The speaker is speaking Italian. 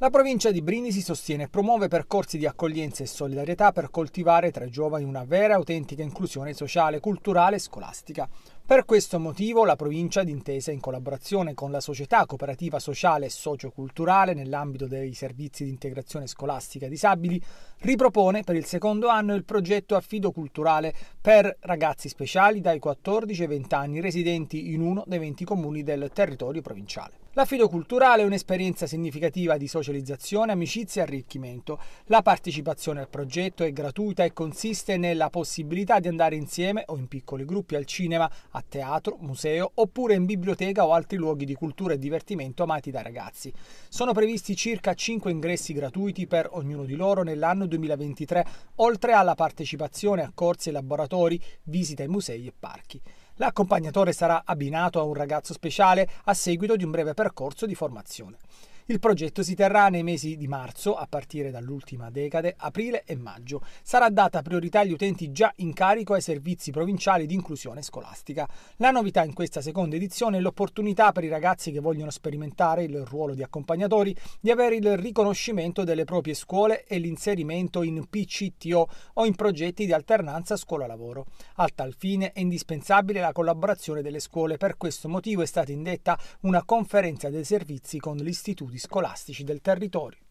La provincia di Brindisi sostiene e promuove percorsi di accoglienza e solidarietà per coltivare tra i giovani una vera e autentica inclusione sociale, culturale e scolastica. Per questo motivo la provincia, d'intesa in collaborazione con la società cooperativa sociale e socioculturale nell'ambito dei servizi di integrazione scolastica disabili, ripropone per il secondo anno il progetto Affido Culturale per ragazzi speciali dai 14 ai 20 anni residenti in uno dei 20 comuni del territorio provinciale. L'affido culturale è un'esperienza significativa di socializzazione, amicizia e arricchimento. La partecipazione al progetto è gratuita e consiste nella possibilità di andare insieme o in piccoli gruppi al cinema, a teatro, museo oppure in biblioteca o altri luoghi di cultura e divertimento amati dai ragazzi. Sono previsti circa 5 ingressi gratuiti per ognuno di loro nell'anno 2023, oltre alla partecipazione a corsi e laboratori, visite ai musei e parchi. L'accompagnatore sarà abbinato a un ragazzo speciale a seguito di un breve percorso di formazione. Il progetto si terrà nei mesi di marzo, a partire dall'ultima decade, aprile e maggio. Sarà data priorità agli utenti già in carico ai servizi provinciali di inclusione scolastica. La novità in questa seconda edizione è l'opportunità per i ragazzi che vogliono sperimentare il ruolo di accompagnatori di avere il riconoscimento delle proprie scuole e l'inserimento in PCTO o in progetti di alternanza scuola-lavoro. A tal fine è indispensabile la collaborazione delle scuole. Per questo motivo è stata indetta una conferenza dei servizi con l'istituto studi scolastici del territorio.